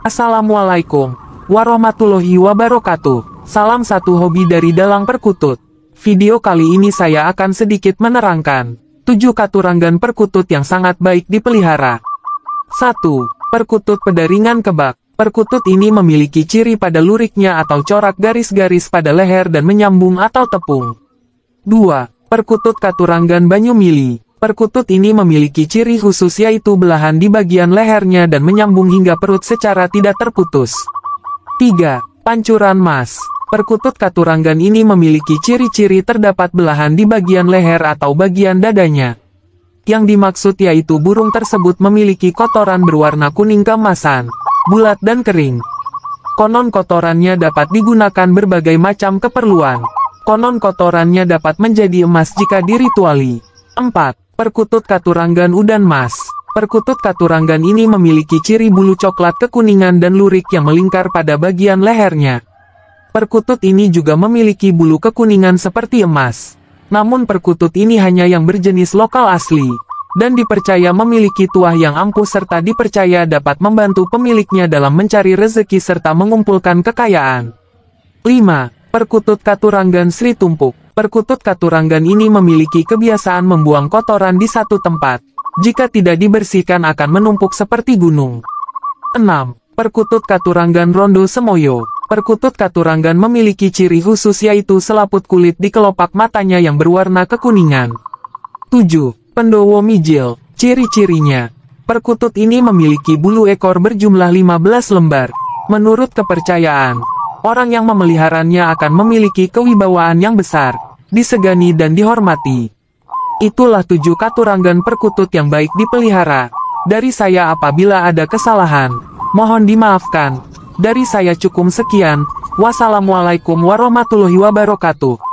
Assalamualaikum warahmatullahi wabarakatuh. Salam satu hobi dari Dalang Perkutut. Video kali ini saya akan sedikit menerangkan 7 katuranggan perkutut yang sangat baik dipelihara. 1. Perkutut pedaringan kebak. Perkutut ini memiliki ciri pada luriknya atau corak garis-garis pada leher dan menyambung atau tepung. 2. Perkutut katuranggan Banyumili Perkutut ini memiliki ciri khusus yaitu belahan di bagian lehernya dan menyambung hingga perut secara tidak terputus. 3. Pancuran emas. Perkutut Katurangan ini memiliki ciri-ciri terdapat belahan di bagian leher atau bagian dadanya. Yang dimaksud yaitu burung tersebut memiliki kotoran berwarna kuning kemasan, bulat dan kering. Konon kotorannya dapat digunakan berbagai macam keperluan. Konon kotorannya dapat menjadi emas jika dirituali. 4. Perkutut Katuranggan Udan Mas Perkutut Katuranggan ini memiliki ciri bulu coklat kekuningan dan lurik yang melingkar pada bagian lehernya. Perkutut ini juga memiliki bulu kekuningan seperti emas. Namun perkutut ini hanya yang berjenis lokal asli. Dan dipercaya memiliki tuah yang ampuh serta dipercaya dapat membantu pemiliknya dalam mencari rezeki serta mengumpulkan kekayaan. 5. Perkutut Katuranggan Sri Tumpuk Perkutut katuranggan ini memiliki kebiasaan membuang kotoran di satu tempat. Jika tidak dibersihkan akan menumpuk seperti gunung. 6. Perkutut katuranggan rondo semoyo. Perkutut katuranggan memiliki ciri khusus yaitu selaput kulit di kelopak matanya yang berwarna kekuningan. 7. Pendowo mijil. Ciri-cirinya. Perkutut ini memiliki bulu ekor berjumlah 15 lembar. Menurut kepercayaan, orang yang memeliharanya akan memiliki kewibawaan yang besar, disegani dan dihormati. Itulah tujuh katuranggan perkutut yang baik dipelihara. Dari saya apabila ada kesalahan, mohon dimaafkan. Dari saya cukup sekian. Wassalamualaikum warahmatullahi wabarakatuh.